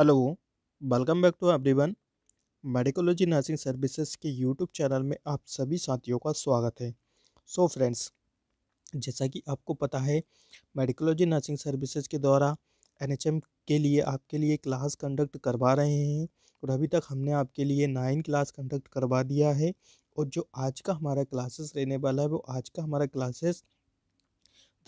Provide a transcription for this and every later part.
hello welcome back to everyone Medicology nursing services के YouTube channel में आप सभी साथियों का स्वागत है सो so फ्रेंड्स जैसा कि आपको पता है मेडिकोलॉजी नर्सिंग सर्विसेज के द्वारा एनएचएम के लिए आपके लिए क्लास कंडक्ट करवा रहे हैं और अभी तक हमने आपके लिए नाइन क्लास कंडक्ट करवा दिया है और जो आज का हमारा क्लासेस रहने वाला है वो आज का हमारा क्लासेस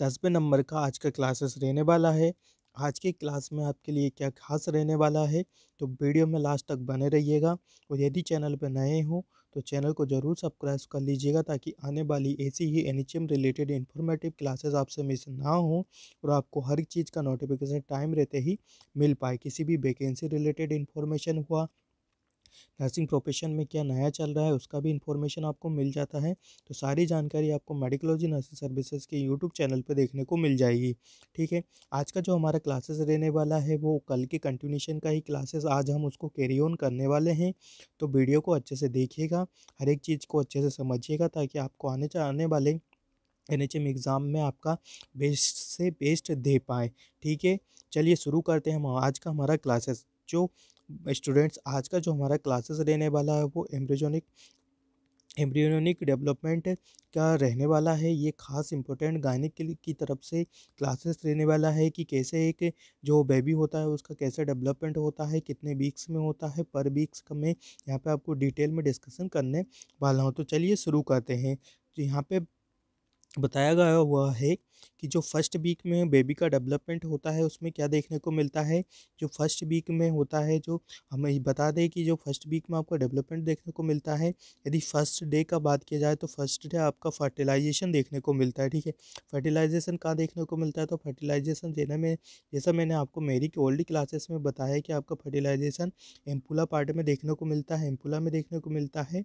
दसवें नंबर का आज का क्लासेस रहने वाला है आज की क्लास में आपके लिए क्या खास रहने वाला है तो वीडियो में लास्ट तक बने रहिएगा और यदि चैनल पर नए हो तो चैनल को ज़रूर सब्सक्राइब कर लीजिएगा ताकि आने वाली ऐसी ही एन रिलेटेड इन्फॉर्मेटिव क्लासेस आपसे मिस ना हो और आपको हर चीज़ का नोटिफिकेशन टाइम रहते ही मिल पाए किसी भी वैकेंसी रिलेटेड इन्फॉर्मेशन हुआ नर्सिंग प्रोफेशन में क्या नया चल रहा है उसका भी इन्फॉर्मेशन आपको मिल जाता है तो सारी जानकारी आपको मेडिकोलॉजी नर्सिंग सर्विसेज के यूट्यूब चैनल पर देखने को मिल जाएगी ठीक है आज का जो हमारा क्लासेस रहने वाला है वो कल के कंटिन्यूशन का ही क्लासेस आज हम उसको कैरी ऑन करने वाले हैं तो वीडियो को अच्छे से देखिएगा हर एक चीज़ को अच्छे से समझिएगा ताकि आपको आने आने वाले एन एच एम एग्ज़ाम में आपका बेस्ट से बेस्ट दे पाए ठीक है चलिए शुरू करते हैं हम आज का हमारा क्लासेस जो स्टूडेंट्स आज का जो हमारा क्लासेस रहने वाला है वो एम्ब्रियोनिक एम्ब्रियोनिक डेवलपमेंट का रहने वाला है ये खास इम्पोर्टेंट गायनिक की तरफ से क्लासेस रहने वाला है कि कैसे एक जो बेबी होता है उसका कैसे डेवलपमेंट होता है कितने वीक्स में होता है पर वीक्स में यहाँ पे आपको डिटेल में डिस्कशन करने वाला हूँ तो चलिए शुरू करते हैं तो यहाँ पे बताया गया हुआ है कि जो फर्स्ट वीक में बेबी का डेवलपमेंट होता है उसमें क्या देखने को मिलता है जो फर्स्ट वीक में होता है जो हमें बता दें कि जो फर्स्ट वीक में आपका डेवलपमेंट देखने को मिलता है यदि फर्स्ट डे का बात किया जाए तो फर्स्ट डे आपका फर्टिलाइजेशन देखने को मिलता है ठीक है फर्टिलाइजेशन कहाँ देखने को मिलता है तो फर्टिलाइजेशन देने में जैसा मैंने आपको मेरी की ओल्ड क्लासेस में बताया कि आपका फर्टिलाइजेशन एम्पुला पार्ट में देखने को मिलता है एम्पुला में देखने को मिलता है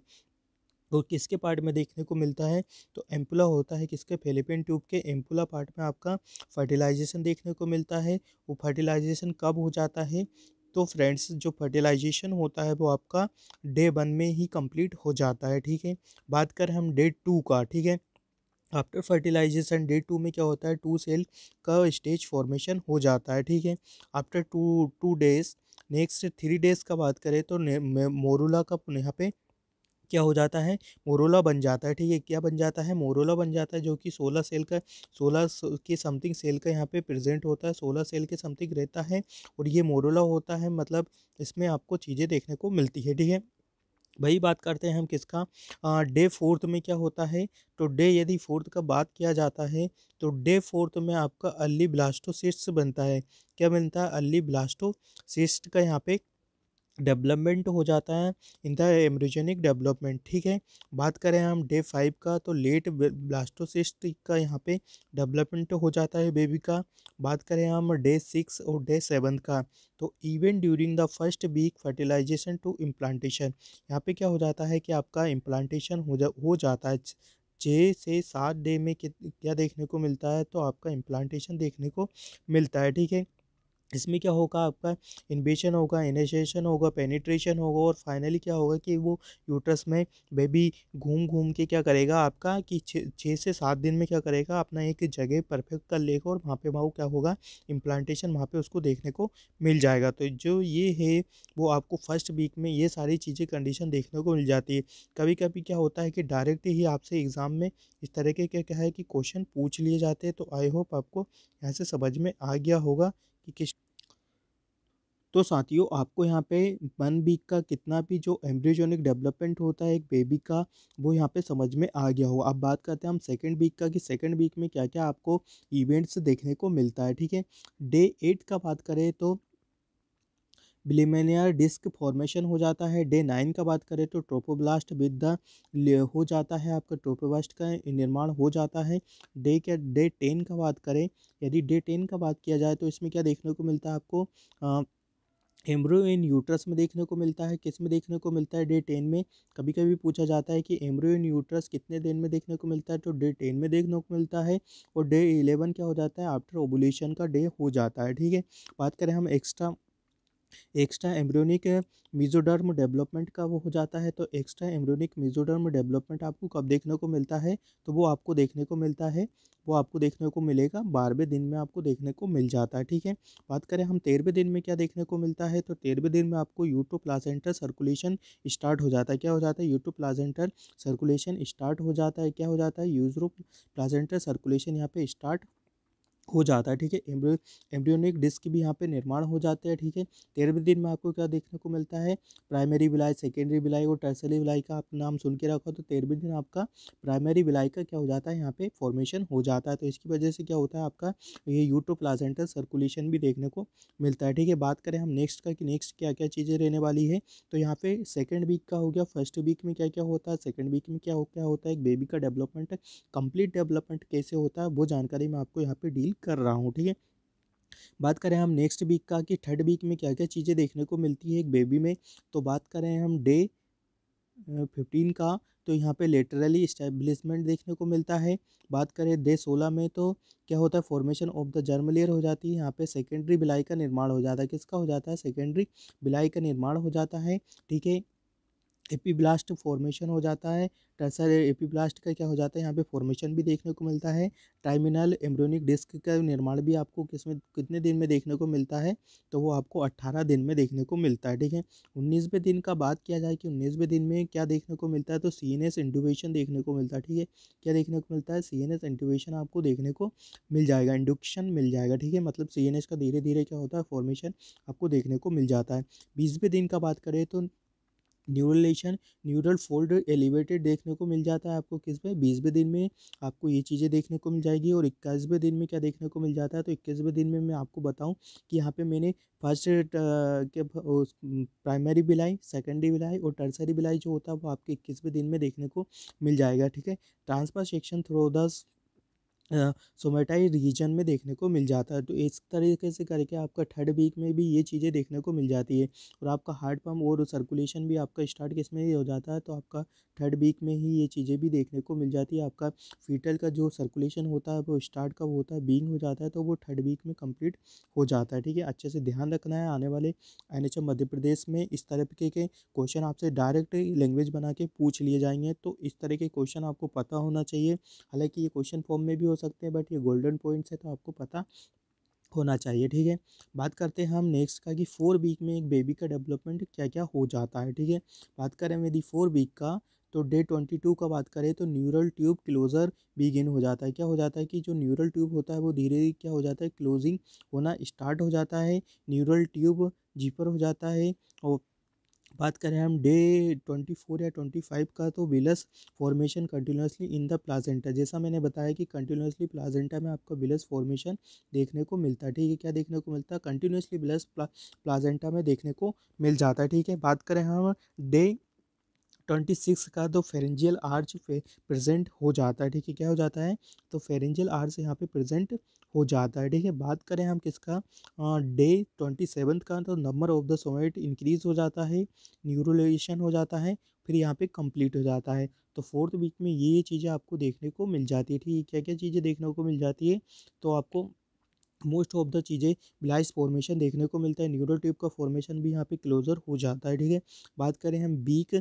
और तो किसके पार्ट में देखने को मिलता है तो एम्पुला होता है किसके फेलिपियन ट्यूब के एम्पुला पार्ट में आपका फर्टिलाइजेशन देखने को मिलता है वो फर्टिलाइजेशन कब हो जाता है तो फ्रेंड्स जो फर्टिलाइजेशन होता है वो आपका डे वन में ही कंप्लीट हो जाता है ठीक है बात करें हम डे टू का ठीक है आफ्टर फर्टिलाइजेशन डे टू में क्या होता है टू सेल का स्टेज फॉर्मेशन हो जाता है ठीक है after two two days next three days का बात करें तो मोरूला का यहाँ पे क्या हो जाता है मोरोला बन जाता है ठीक है क्या बन जाता है मोरोला बन जाता है जो कि सोलह सेल का सोलह के समथिंग सेल का यहाँ पे प्रेजेंट होता है सोलह सेल के समथिंग रहता है और ये मोरोला होता है मतलब इसमें आपको चीज़ें देखने को मिलती है ठीक है वही बात करते हैं हम किसका डे फोर्थ में क्या होता है तो डे यदि फोर्थ का बात किया जाता है तो डे फोर्थ में आपका अली ब्लास्टोसिस्ट बनता है क्या बनता है अली ब्लास्टोसिस्ट का यहाँ पे डेवलपमेंट हो जाता है इन द एमरोजेनिक डेवलपमेंट ठीक है बात करें हम डे फाइव का तो लेट ब्लास्टोसिस्ट का यहाँ पे डेवलपमेंट हो जाता है बेबी का बात करें हम डे सिक्स और डे सेवन का तो even during the first week fertilization to implantation यहाँ पे क्या हो जाता है कि आपका इम्प्लांटेशन हो जा हो जाता है छः से सात डे में क्या देखने को मिलता है तो आपका इम्प्लांटेशन देखने को मिलता है ठीक है इसमें क्या होगा आपका इन्वेशन होगा इनिशिएशन होगा पेनिट्रेशन होगा और फाइनली क्या होगा कि वो यूट्रस में बेबी घूम घूम के क्या करेगा आपका कि छः से सात दिन में क्या करेगा अपना एक जगह परफेक्ट कर लेगा और वहाँ पे भाव क्या होगा इम्प्लांटेशन वहाँ पे उसको देखने को मिल जाएगा तो जो ये है वो आपको फर्स्ट वीक में ये सारी चीज़ें कंडीशन देखने को मिल जाती है कभी कभी क्या होता है कि डायरेक्ट ही आपसे एग्ज़ाम में इस तरह के क्या क्या है कि क्वेश्चन पूछ लिए जाते हैं तो आई होप आपको यहाँ से समझ में आ गया होगा की तो साथियों आपको यहाँ पे वन वीक का कितना भी जो एम्ब्रियोजेनिक डेवलपमेंट होता है एक बेबी का वो यहाँ पे समझ में आ गया हो अब बात करते हैं हम सेकंड वीक का कि सेकंड वीक में क्या क्या आपको इवेंट्स देखने को मिलता है ठीक है डे एट का बात करें तो बिलीमेनियर डिस्क फॉर्मेशन हो जाता है डे नाइन का बात करें तो ट्रोपोब्लास्ट विद द हो जाता है आपका ट्रोपोब्लास्ट का निर्माण हो जाता है डे क्या डे टेन का बात करें यदि डे टेन का बात किया जाए तो इसमें क्या देखने को मिलता है आपको आ, एम्ब्रो इन यूट्रस में देखने को मिलता है किस में देखने को मिलता है डे टेन में कभी कभी पूछा जाता है कि एम्ब्रो इन यूट्रस कितने दिन में देखने को मिलता है तो डे टेन में देखने को मिलता है और डे इलेवन क्या हो जाता है आफ्टर ओबुलेशन का डे हो जाता है ठीक है बात करें हम extra extra embryonic mesoderm development का वो हो जाता है तो एक्स्ट्रा एम्ब्रियोनिक मिजोडर्म डेवलपमेंट आपको कब देखने को मिलता है तो वो आपको देखने को मिलता है वो आपको देखने को मिलेगा बारहवें दिन में आपको देखने को मिल जाता है ठीक है बात करें हम तेरहवें दिन में क्या देखने को मिलता है तो तेरहवें दिन में आपको यूटो प्लाजेंटर सर्कुलेशन स्टार्ट हो जाता है क्या हो जाता है यूटो प्लाजेंटर सर्कुलेशन स्टार्ट हो जाता है क्या हो जाता है यूजरो प्लाजेंटर सर्कुलेशन यहाँ पे स्टार्ट हो जाता है ठीक है एम्ब्रियोनिक डिस्क भी यहाँ पे निर्माण हो जाते हैं ठीक है तेरहवें दिन में आपको क्या देखने को मिलता है प्राइमरी विलाई सेकेंडरी विलाई और टर्सरी विलाई का आप नाम सुन के रखो तो तेरहवें दिन आपका प्राइमरी विलाई का क्या हो जाता है यहाँ पे फॉर्मेशन हो जाता है तो इसकी वजह से क्या होता है आपका ये यूट्रोप्लाजेंटल सर्कुलेशन भी देखने को मिलता है ठीक है बात करें हम नेक्स्ट का कि नेक्स्ट क्या क्या चीज़ें रहने वाली है तो यहाँ पे सेकेंड वीक का हो गया फर्स्ट वीक में क्या क्या होता है सेकेंड वीक में क्या क्या होता है एक बेबी का डेवलपमेंट कंप्लीट डेवलपमेंट कैसे होता है वो जानकारी मैं आपको यहाँ पर डील कर रहा हूँ ठीक है बात करें हम नेक्स्ट वीक का कि थर्ड वीक में क्या क्या चीज़ें देखने को मिलती है एक बेबी में तो बात करें हम डे फिफ्टीन का तो यहाँ पे लेटरली इस्टेब्लिशमेंट देखने को मिलता है बात करें डे सोलह में तो क्या होता है formation of the germ layer हो जाती है यहाँ पे सेकेंडरी बिलाई का निर्माण हो जाता है किसका हो जाता है सेकेंडरी बिलाई का निर्माण हो जाता है ठीक है एपीब्लास्ट फॉर्मेशन हो जाता है टर्सर एपीब्लास्ट का क्या हो जाता है यहाँ पे फॉर्मेशन भी देखने को मिलता है टाइमिनल एम्ब्रोनिक डिस्क का निर्माण भी आपको किसमें कितने दिन में देखने को मिलता है तो वो आपको अट्ठारह दिन में देखने को मिलता है ठीक है उन्नीसवें दिन का बात किया जाए कि उन्नीसवें दिन में क्या देखने को मिलता है तो सी एन एस इंडुबेशन देखने को मिलता है ठीक है क्या देखने को मिलता है सी एन एस इंडुबेशन आपको देखने को मिल जाएगा इंडक्शन मिल जाएगा ठीक है मतलब सी एन एस का धीरे धीरे क्या होता है फॉर्मेशन आपको देखने को मिल जाता है बीसवें दिन का बात करें तो न्यूरलेशन न्यूरल फोल्ड एलिवेटेड देखने को मिल जाता है आपको किस में बीसवें दिन में आपको ये चीज़ें देखने को मिल जाएगी और इक्कीसवें दिन में क्या देखने को मिल जाता है तो इक्कीसवें दिन में मैं आपको बताऊँ कि यहाँ पर मैंने फर्स्ट के प्राइमरी बिलाई सेकेंडरी बिलाई और टर्सरी बिलाई जो होता है वो आपके इक्कीसवें दिन में देखने को मिल जाएगा ठीक है transfer section through somite region में देखने को मिल जाता है तो इस तरीके से करके आपका थर्ड वीक में भी ये चीज़ें देखने को मिल जाती है और आपका हार्ट पम्प और सर्कुलेशन भी आपका स्टार्ट किस में हो जाता है तो आपका थर्ड वीक में ही ये चीज़ें भी देखने को मिल जाती है आपका फीटल का जो सर्कुलेशन होता है वो स्टार्ट कब होता है बींग हो जाता है तो वो थर्ड वीक में कम्प्लीट हो जाता है ठीक है अच्छे से ध्यान रखना है आने वाले एन मध्य प्रदेश में इस तरीके के क्वेश्चन आपसे डायरेक्ट लैंग्वेज बना के पूछ लिए जाएंगे तो इस तरह के क्वेश्चन आपको पता होना चाहिए हालाँकि ये क्वेश्चन फॉर्म में भी हो सकते हैं बट ये गोल्डन पॉइंट्स है तो आपको पता होना चाहिए ठीक है बात करते हैं हम नेक्स्ट का कि फोर वीक में एक बेबी का डेवलपमेंट क्या क्या हो जाता है ठीक है बात करें यदि फोर वीक का तो डे ट्वेंटी टू का बात करें तो न्यूरल ट्यूब क्लोज़र बिगिन हो जाता है क्या हो जाता है कि जो न्यूरल ट्यूब होता है वो धीरे धीरे क्या हो जाता है क्लोजिंग होना स्टार्ट हो जाता है न्यूरल ट्यूब जीपर हो जाता है और बात करें हम डे ट्वेंटी फोर या ट्वेंटी फाइव का तो villus formation continuously in the placenta जैसा मैंने बताया कि कंटिन्यूसली प्लाजेंटा में आपको विलस फॉर्मेशन देखने को मिलता है ठीक है क्या देखने को मिलता है कंटिन्यूसली विलस प्लाजेंटा में देखने को मिल जाता है ठीक है बात करें हम डे ट्वेंटी सिक्स का तो फेरेंजियल आर्च प्रेजेंट हो जाता है ठीक है क्या हो जाता है तो फेरेंजियल आर्च यहाँ पे प्रेजेंट हो जाता है ठीक है बात करें हम किसका डे ट्वेंटी सेवन का तो number of the somite increase हो जाता है न्यूरोलेशन हो जाता है फिर यहाँ पे कंप्लीट हो जाता है तो फोर्थ वीक में ये चीज़ें आपको देखने को मिल जाती है ठीक है क्या क्या चीज़ें देखने को मिल जाती है तो आपको मोस्ट ऑफ द चीज़ें ब्लाइस फॉर्मेशन देखने को मिलता है न्यूरो ट्यूब का फॉर्मेशन भी यहाँ पे क्लोजर हो जाता है ठीक है बात करें हम बीक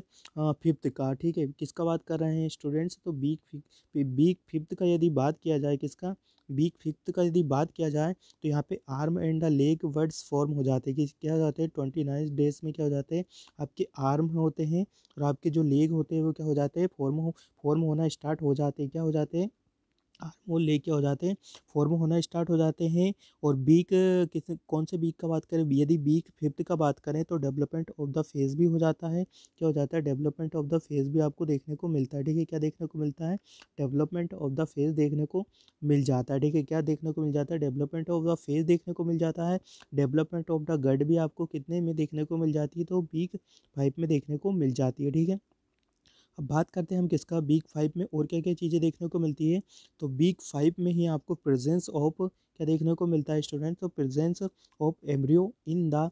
फिफ्थ का ठीक है किसका बात कर रहे हैं स्टूडेंट्स तो बीक बीक फिफ्थ का यदि बात किया जाए किसका बीक फिफ्थ का यदि बात किया जाए तो यहाँ पे arm and the leg buds form हो जाते हैं कि क्या हो जाते हैं ट्वेंटी नाइन डेज में क्या हो जाते हैं आपके आर्म होते हैं और आपके जो लेग होते हैं वो क्या हो जाते हैं फॉर्म हो फॉर्म होना स्टार्ट हो जाते हैं क्या हो जाते हैं वो लेके हो जाते हैं फॉर्म होना स्टार्ट हो जाते हैं और बीक किस कौन से बीक का बात करें यदि बीक फिफ्थ का बात करें तो डेवलपमेंट ऑफ द फेस भी हो जाता है क्या हो जाता है डेवलपमेंट ऑफ द फेस भी आपको देखने को मिलता है ठीक है क्या देखने को मिलता है डेवलपमेंट ऑफ द फेस देखने को मिल जाता है ठीक है क्या देखने को मिल जाता है डेवलपमेंट ऑफ द फेस देखने को मिल जाता है डेवलपमेंट ऑफ द गड भी आपको कितने में देखने को मिल जाती है तो बीक फाइव में देखने को मिल जाती है ठीक है अब बात करते हैं हम किसका बीक फाइव में और क्या क्या चीज़ें देखने को मिलती है तो बीक फाइव में ही आपको प्रेजेंस ऑफ क्या देखने को मिलता है स्टूडेंट तो presence of embryo in the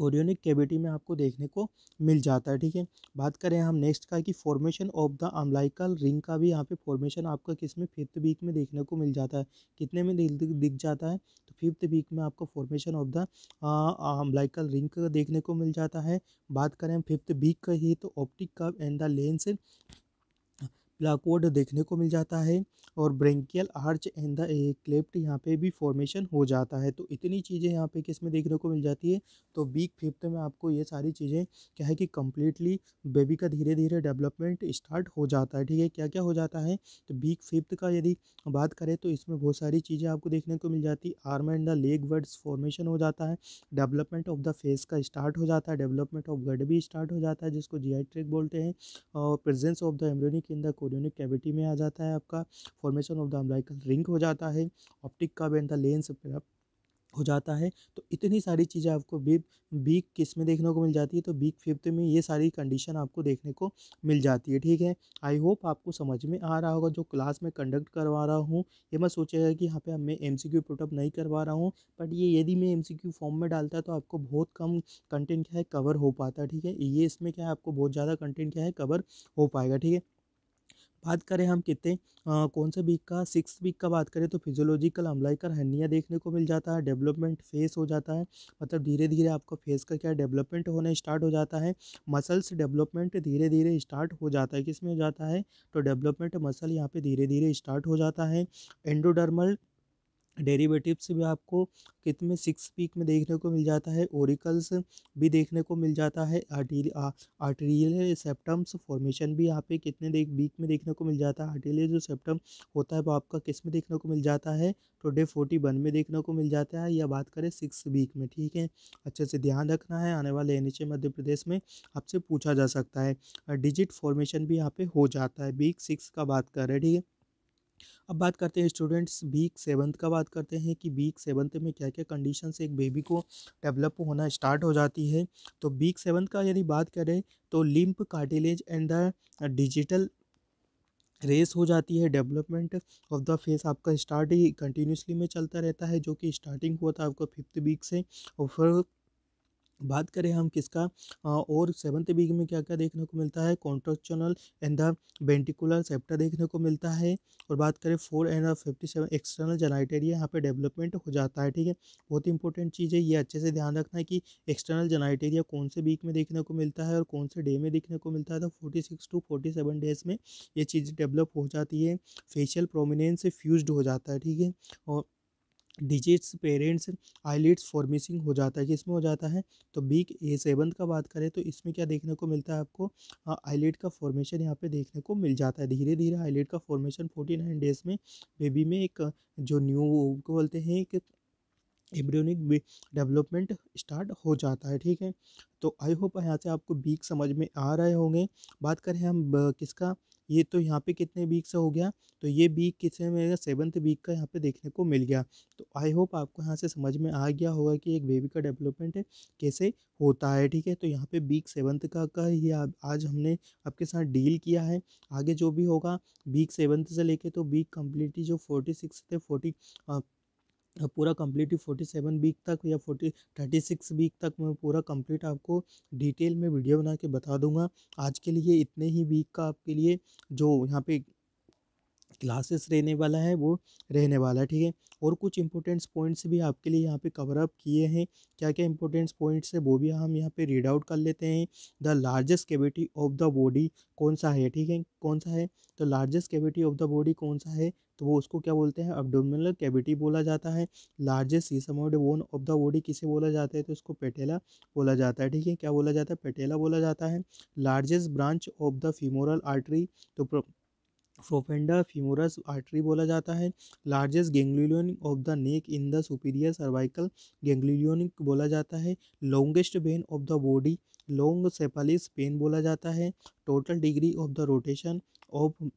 chorionic cavity में आपको देखने को मिल जाता है ठीक है बात करें हम नेक्स्ट का कि formation of the umbilical ring का भी यहाँ पे फॉर्मेशन आपका किस में फिफ्थ वीक में देखने को मिल जाता है कितने में दिख जाता है तो फिफ्थ वीक में आपको formation of the umbilical ring का देखने को मिल जाता है बात करें फिफ्थ वीक का ही तो ऑप्टिक कब एंड द लेंस प्लाकोड देखने को मिल जाता है और ब्रेंकियल आर्च एंड द एक्लिप्ट यहाँ पे भी फॉर्मेशन हो जाता है तो इतनी चीज़ें यहाँ पे किस में देखने को मिल जाती है तो वीक फिफ्थ में आपको ये सारी चीज़ें क्या है कि कम्प्लीटली बेबी का धीरे धीरे डेवलपमेंट स्टार्ट हो जाता है ठीक है क्या क्या हो जाता है तो वीक फिफ्थ का यदि बात करें तो इसमें बहुत सारी चीज़ें आपको देखने को मिल जाती है arm and the leg buds formation हो जाता है डेवलपमेंट ऑफ द फेस का स्टार्ट हो जाता है डेवलपमेंट ऑफ गड भी स्टार्ट हो जाता है जिसको जी बोलते हैं और presence of the embryonic in the chorionic cavity में आ जाता है आपका formation of the umbilical ring हो जाता है ऑप्टिक कब एंड द लेंस हो जाता है तो इतनी सारी चीज़ें आपको बी बीक किस में देखने को मिल जाती है तो बीक फिफ्थ में ये सारी कंडीशन आपको देखने को मिल जाती है ठीक है आई होप आपको समझ में आ रहा होगा जो क्लास में कंडक्ट करवा रहा हूँ ये मैं सोचेगा कि यहाँ पे मैं एम सी क्यू पुटअप नहीं करवा रहा हूँ बट ये यदि मैं एम सी क्यू फॉर्म में डालता तो आपको बहुत कम कंटेंट क्या है कवर हो पाता ठीक है ये इसमें क्या है आपको बहुत ज़्यादा कंटेंट क्या है कवर हो पाएगा ठीक है बात करें हम कितने कौन से वीक का सिक्स वीक का बात करें तो फिजियोलॉजिकल का हनिया देखने को मिल जाता है डेवलपमेंट फेस हो जाता है मतलब धीरे धीरे आपका फेस का क्या डेवलपमेंट होना स्टार्ट हो जाता है मसल्स डेवलपमेंट धीरे धीरे स्टार्ट हो जाता है किस में हो जाता है तो डेवलपमेंट मसल यहाँ पे धीरे धीरे स्टार्ट हो जाता है एंडोडर्मल डेरिवेटिव्स भी आपको कितने सिक्स पीक में देखने को मिल जाता है ओरिकल्स भी देखने को मिल जाता है आर्टीरियल सेप्टम्स फॉर्मेशन भी यहाँ पे कितने देख वीक में देखने को मिल जाता है आर्टीरियल जो सेप्टम होता है वो आपका किस में देखने को मिल जाता है तो डे फोर्टी वन में देखने को मिल जाता है या बात करें सिक्स वीक में ठीक है अच्छे से ध्यान रखना है आने वाले एन मध्य प्रदेश में आपसे पूछा जा सकता है डिजिट फॉर्मेशन भी यहाँ पर हो जाता है वीक सिक्स का बात कर रहे हैं ठीक है अब बात करते हैं स्टूडेंट्स वीक सेवन्थ का बात करते हैं कि वीक सेवन्थ में क्या क्या कंडीशन से एक बेबी को डेवलप होना स्टार्ट हो जाती है तो वीक सेवन्थ का यदि बात करें तो limb cartilage and the digital rays हो जाती है डेवलपमेंट ऑफ द फेस आपका स्टार्ट ही कंटिन्यूसली में चलता रहता है जो कि स्टार्टिंग हुआ था आपका फिफ्थ वीक से और फिर बात करें हम किसका और सेवन्थ वीक में क्या क्या देखने को मिलता है conotruncal and the ventricular septa देखने को मिलता है और बात करें four and fifty seven external genitalia यहाँ पे डेवलपमेंट हो जाता है ठीक है बहुत ही इंपॉर्टेंट चीज़ है ये अच्छे से ध्यान रखना है कि एक्सटर्नल जनाइटेरिया कौन से वीक में देखने को मिलता है और कौन से डे में देखने को मिलता है तो forty six to forty seven days में ये चीज़ डेवलप हो जाती है फेशियल प्रोमिनेंस फ्यूज हो जाता है ठीक है और डिजिट्स पेरेंट्स आईलिट्स फॉर्मिसिंग हो जाता है किसमें हो जाता है तो बीक ए सेवन का बात करें तो इसमें क्या देखने को मिलता है आपको आईलिट का फॉर्मेशन यहाँ पे देखने को मिल जाता है धीरे धीरे आईलिट का फॉर्मेशन फोर्टी नाइन डेज में बेबी में एक जो न्यू को बोलते हैं एक एब्रियोनिक डेवलपमेंट स्टार्ट हो जाता है ठीक है तो आई होप यहाँ से आपको बीक समझ में आ रहे होंगे बात करें हम किसका ये तो यहाँ पे कितने वीक से हो गया तो ये वीक किसने मेरा सेवन्थ वीक का यहाँ पे देखने को मिल गया तो आई होप आपको यहाँ से समझ में आ गया होगा कि एक बेबी का डेवलपमेंट कैसे होता है ठीक है तो यहाँ पे वीक सेवन्थ का का ये आज हमने आपके साथ डील किया है आगे जो भी होगा वीक सेवन्थ से लेके तो वीक कम्प्लीटली जो फोर्टी सिक्स थे फोर्टी पूरा कंप्लीट फोर्टी सेवन वीक तक या फोर्टी थर्टी सिक्स वीक तक मैं पूरा कम्प्लीट आपको डिटेल में वीडियो बना के बता दूंगा आज के लिए इतने ही वीक का आपके लिए जो यहाँ पे क्लासेस रहने वाला है वो रहने वाला है ठीक है और कुछ इंपॉर्टेंट्स पॉइंट्स भी आपके लिए यहाँ पे कवर अप किए हैं क्या क्या इंपॉर्टेंट्स पॉइंट्स है वो भी हम यहाँ पे रीड आउट कर लेते हैं the largest cavity of the body कौन सा है ठीक है कौन सा है तो largest cavity of the body कौन सा है तो वो उसको क्या बोलते हैं अबडोमिनल कैविटी बोला जाता है largest sesamoid bone of the body किसे बोला जाता है तो उसको पेटेला बोला जाता है ठीक है क्या बोला जाता है पेटेला बोला जाता है largest branch of the femoral artery तो प्रोफेंडा फीमोरस आर्टरी बोला जाता है largest ganglion of the neck in the superior cervical ganglion बोला जाता है longest vein of the body long saphenous vein बोला जाता है total degree of the rotation of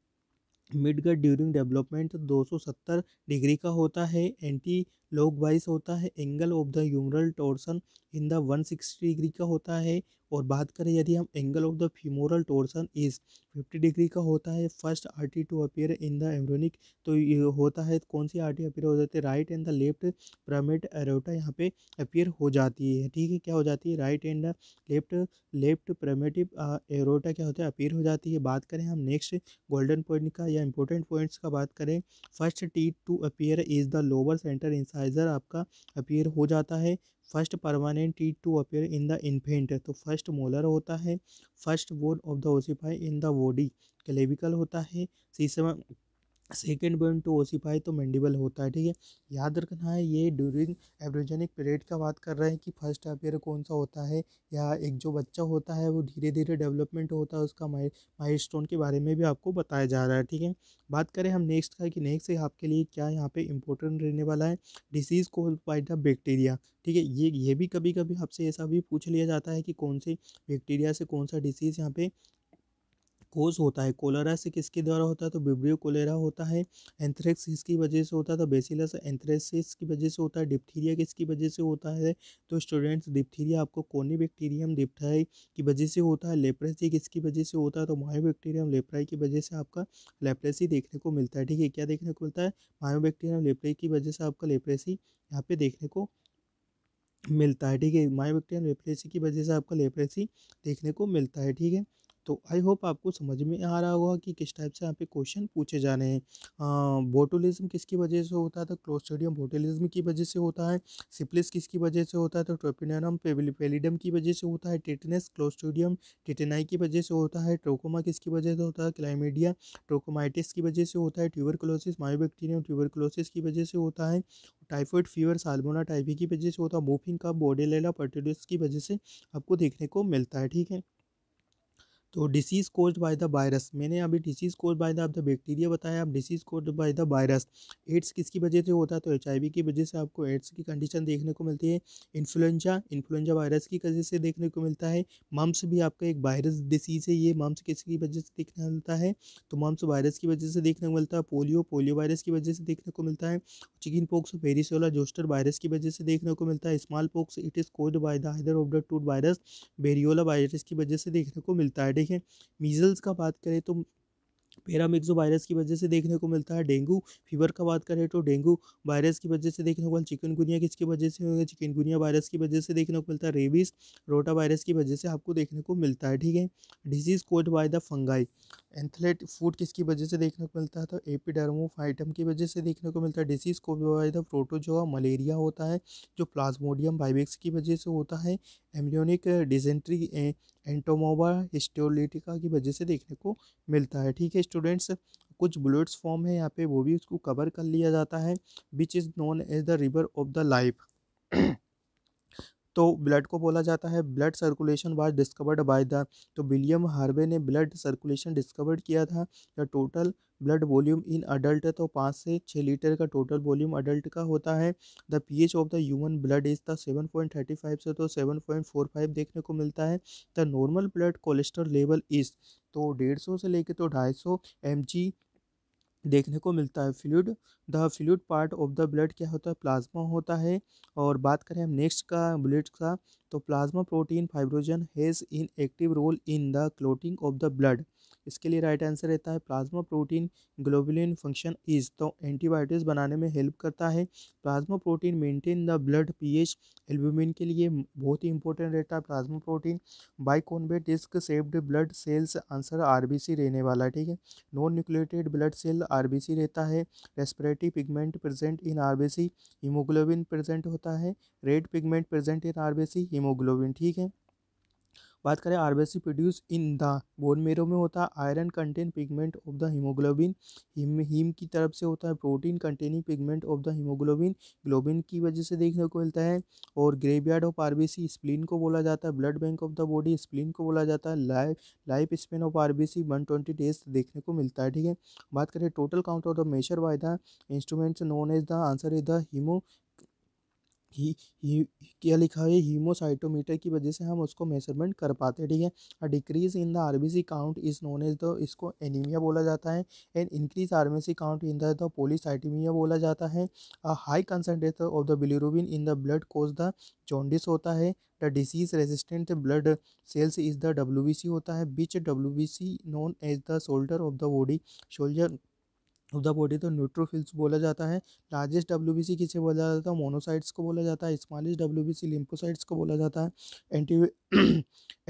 mid gut during development 270 तो डिग्री का होता है एंटी लॉग वाइज होता है angle of the humeral torsion in the 160 degree का होता है और बात करें यदि हम angle of the femoral torsion is 50 degree का होता है first artery to appear in the embryonic तो ये होता है कौन सी आर्टी अपेयर हो जाती है right and the left primitive aorta यहाँ पे अपेयर हो जाती है ठीक है क्या हो जाती है right and the left left primitive aorta क्या होता है अपेयर हो जाती है बात करें हम नेक्स्ट गोल्डन पॉइंट का या इंपॉर्टेंट पॉइंट्स का बात करें first tooth to appear is the lower center in fertilizer आपका अपीयर हो जाता है first permanent teeth to appear in the infant तो फर्स्ट मोलर होता है first bone of the ossify in the body clavicle होता है सीसम सेकेंड बोन टू ओसीफाई तो मैंडिबल होता है ठीक है याद रखना है ये ड्यूरिंग एवरेजेनिक पीरियड का बात कर रहे हैं कि फर्स्ट अपेयर कौन सा होता है या एक जो बच्चा होता है वो धीरे धीरे डेवलपमेंट होता है उसका माइल स्टोन के बारे में भी आपको बताया जा रहा है ठीक है बात करें हम नेक्स्ट का कि नेक्स्ट आपके लिए क्या यहाँ पे इंपॉर्टेंट रहने वाला है डिसीज़ को बाई द बैक्टीरिया ठीक है ये ये भी कभी कभी आपसे ऐसा भी पूछ लिया जाता है कि कौन से बैक्टीरिया से कौन सा डिसीज़ यहाँ पे कोज होता है कोलेरा से किसके द्वारा होता है तो बिब्रियो कोलेरा होता है एंथ्रेक्स किसकी वजह से होता है तो बेसिलस एंथ्रेसिस की वजह से होता है डिप्थीरिया किसकी वजह से होता है तो स्टूडेंट्स डिप्थीरिया आपको कोनी बैक्टीरियम डिप्थाई की वजह से होता है लेप्रेसी किसकी वजह से होता है तो बैक्टीरियम लेप्राई की वजह से आपका लेप्रेसी देखने को मिलता है ठीक है क्या देखने को मिलता है बैक्टीरियम लेप्राई की वजह से आपका लेप्रेसी यहाँ पे देखने को मिलता है ठीक है बैक्टीरियम लेप्रेसी की वजह से आपका लेप्रेसी देखने को मिलता है ठीक है तो आई होप आपको समझ में आ रहा होगा कि किस टाइप से यहाँ पे क्वेश्चन पूछे जाने हैं बोटोलिज्म किसकी वजह से होता था क्लोस्टोडियम बोटोलिज्म की वजह से होता है सिप्लिस किसकी वजह से होता है तो ट्रोपिनम पेलीडम की वजह से होता है टिटनेस क्लोस्टोडियम टिटेनाई की वजह से होता है ट्रोकोमा किसकी वजह से होता है क्लाइमेडिया ट्रोकोमाइटिस की वजह से होता है ट्यूबरकुलोसिस मायोबैक्टीरियम क्लोसिस की वजह से होता है टाइफॉइड फीवर साल्मोना टाइफी की वजह से होता है मोफिंग का बोडेलेला पर्टिडस की वजह से आपको देखने को मिलता है ठीक है तो disease cause by the virus मैंने अभी डिसीज़ कोज बाय द आप द बैक्टीरिया बताया आप disease cause by the virus AIDS किसकी वजह से होता है तो एच की वजह से आपको एड्स की कंडीशन देखने को मिलती है इन्फ्लुएंजा इन्फ्लुएंजा वायरस की वजह से देखने को मिलता है मम्स भी आपका एक वायरस डिसीज़ है ये मम्स किसकी वजह से देखने को मिलता है तो मम्स वायरस की वजह से देखने को मिलता है पोलियो पोलियो वायरस की वजह से देखने को मिलता है chicken pox varicella zoster virus की वजह से देखने को मिलता है small pox it is cause by the of the टूट वायरस बेरियोला वायरस की वजह से देखने को मिलता है देखें मीज़ल्स का बात करें तो पैरामिक्सो वायरस की वजह से देखने को मिलता है डेंगू फीवर का बात करें तो डेंगू वायरस की वजह से देखने को चिकनगुनिया किसकी वजह से होगा चिकनगुनिया वायरस की वजह से देखने को मिलता है रेबीज़ रोटा वायरस की वजह से आपको देखने को मिलता है ठीक है disease caused by the fungi athlete foot किसकी वजह से देखने को मिलता है तो एपिडर्मोफाइटम की वजह से देखने को मिलता है डिसीज़ को प्रोटोजोआ मलेरिया होता है जो प्लाज्मोडियम बाइबेक्स की वजह से होता है एम्ब्रियोनिक डिजेंट्री एंटोमोबा हिस्टोलिटिका की वजह से देखने को मिलता है ठीक है स्टूडेंट्स कुछ बुलेट्स फॉर्म है यहाँ पे वो भी उसको कवर कर लिया जाता है which is known as the river of the life तो ब्लड को बोला जाता है blood circulation was discovered by the तो विलियम हार्वे ने ब्लड सर्कुलेशन डिस्कवर्ड किया था या total blood volume in adult तो पाँच से छः लीटर का टोटल वॉल्यूम अडल्ट का होता है the pH of the human blood is the seven point thirty five से तो सेवन पॉइंट फोर फाइव देखने को मिलता है the normal blood cholesterol level is तो डेढ़ सौ से लेकर तो ढाई सौ एम जी देखने को मिलता है fluid the fluid part of the blood क्या होता है प्लाज्मा होता है और बात करें हम नेक्स्ट का ब्लड का तो plasma protein fibrinogen has in active role in the clotting of the blood इसके लिए राइट आंसर रहता है plasma protein globulin function is तो एंटीबायोटिक्स बनाने में हेल्प करता है plasma protein maintain the blood pH albumin के लिए बहुत ही इंपॉर्टेंट रहता है plasma protein biconcave disc shaped blood cells answer R रहने वाला है ठीक है non nucleated blood cell R रहता है respiratory pigment present in R haemoglobin present होता है red pigment present in R haemoglobin ठीक है बात करें RBC produce in the bone marrow में होता है iron contain pigment of the haemoglobin heme heme की तरफ से होता है protein containing pigment of the haemoglobin globin की वजह से देखने को मिलता है और ग्रेवयार्ड ऑफ आरबीसी स्प्लिन को बोला जाता है blood bank of the body spleen को बोला जाता है life life span of RBC 120 days देखने को मिलता है ठीक है बात करें total count of the measure by the instruments known as the answer is the haemo ही, ही क्या लिखा है हीमोसाइटोमीटर की वजह से हम उसको मेजरमेंट कर पाते हैं ठीक है a decrease in the RBC count is known as the इसको एनीमिया बोला जाता है and increase RBC count in the polycythaemia बोला जाता है a high concentrate of the bilirubin in the blood cause the jaundice होता है the disease resistant blood cells is the W होता है which W known as the soldier of the body soldier of the body तो neutrophils बोला जाता है largest W किसे बोला जाता है मोनोसाइट्स को बोला जाता है स्मॉलेस्ट डब्ल्यू लिम्फोसाइट्स को बोला जाता है anti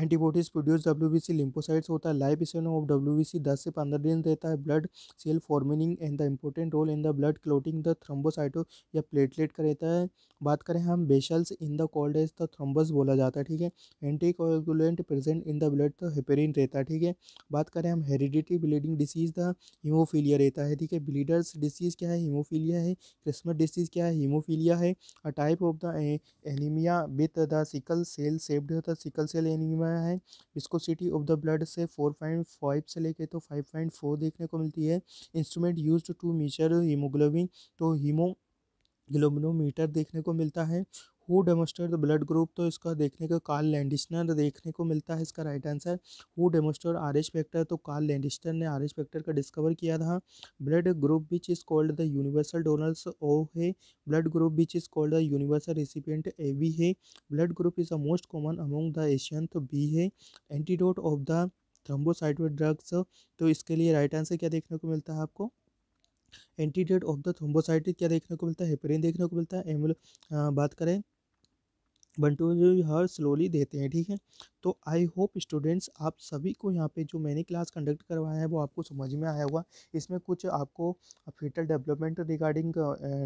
antibodies produce W B C lymphocytes होता है life span of W B C दस से पंद्रह दिन रहता है blood cell forming and the important role in the blood clotting the thrombocyte या प्लेटलेट का रहता है बात करें हम vessels in the clot as the thrombus बोला जाता है ठीक है anticoagulant present in the blood तो हेपेरिन रहता है ठीक है बात करें हम heredity bleeding disease the haemophilia रहता है ठीक है ब्लीडर्स डिसीज़ क्या है हीमोफीलिया है क्रिसमस डिसीज़ क्या है हीमोफीलिया है a type of the anaemia with the sickle cell shaped the sickle cell anaemia है विस्कोसिटी ऑफ द ब्लड से फोर पॉइंट फाइव से लेके तो फाइव पॉइंट फोर देखने को मिलती है instrument use to measure haemoglobin तो हीमो देखने को मिलता है who demonstrate the blood group तो इसका देखने को कार्ल लैंडिस्टर देखने को मिलता है इसका right answer who demonstrate R H factor तो कार्ल लैंडिस्टर ने आर एच फैक्टर का डिस्कवर किया था blood group which is called the universal donors O है blood group which is called the universal recipient A B है blood group is the most common among the Asian तो B है antidote of the thrombocytoid drugs तो इसके लिए right answer क्या देखने को मिलता है आपको एंटीडेट ऑफ द थ्रोम्बोसाइटिस क्या देखने को मिलता है हेपरिन देखने को मिलता है एम बात करें बंटू जो हर स्लोली देते हैं ठीक है तो आई होप स्टूडेंट्स आप सभी को यहाँ पे जो मैंने क्लास कंडक्ट करवाया है वो आपको समझ में आया होगा इसमें कुछ आपको फिटल डेवलपमेंट रिगार्डिंग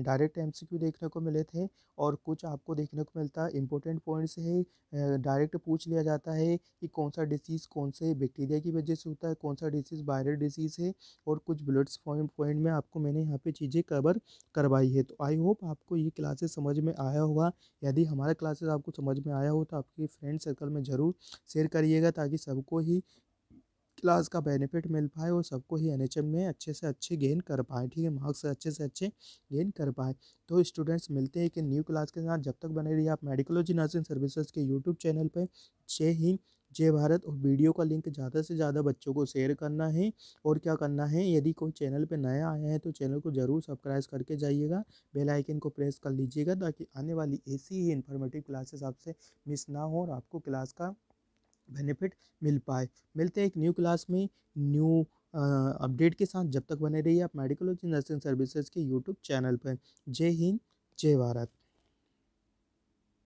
डायरेक्ट एम देखने को मिले थे और कुछ आपको देखने को मिलता है इंपॉर्टेंट पॉइंट्स है डायरेक्ट पूछ लिया जाता है कि कौन सा डिसीज़ कौन से बैक्टीरिया की वजह से होता है कौन सा डिसीज़ वायरल डिसीज़ है और कुछ ब्लड्स पॉइंट पॉइंट में आपको मैंने यहाँ पे चीज़ें कवर करवाई है तो आई होप आपको ये क्लासेस समझ में आया होगा यदि हमारा क्लासेस आपको समझ में आया हो तो आपके फ्रेंड सर्कल में ज़रूर शेयर करिएगा ताकि सबको ही क्लास का बेनिफिट मिल पाए और सबको ही एन में अच्छे से अच्छे गेन कर पाए ठीक है मार्क्स अच्छे से अच्छे गेन कर पाए तो स्टूडेंट्स मिलते हैं कि न्यू क्लास के साथ जब तक बने रहिए आप मेडिकोलॉजी नर्सिंग सर्विसेज के यूट्यूब चैनल पर जय हिंद जय भारत और वीडियो का लिंक ज़्यादा से ज़्यादा बच्चों को शेयर करना है और क्या करना है यदि कोई चैनल पर नया आया है तो चैनल को ज़रूर सब्सक्राइब करके जाइएगा बेलाइकन को प्रेस कर लीजिएगा ताकि आने वाली ऐसी ही इन्फॉर्मेटिव क्लासेस आपसे मिस ना हो और आपको क्लास का बेनिफिट मिल पाए मिलते हैं एक न्यू क्लास में न्यू अपडेट के साथ जब तक बने रहिए आप मेडिकोलॉजी नर्सिंग सर्विसेज के यूट्यूब चैनल पर जय हिंद जय भारत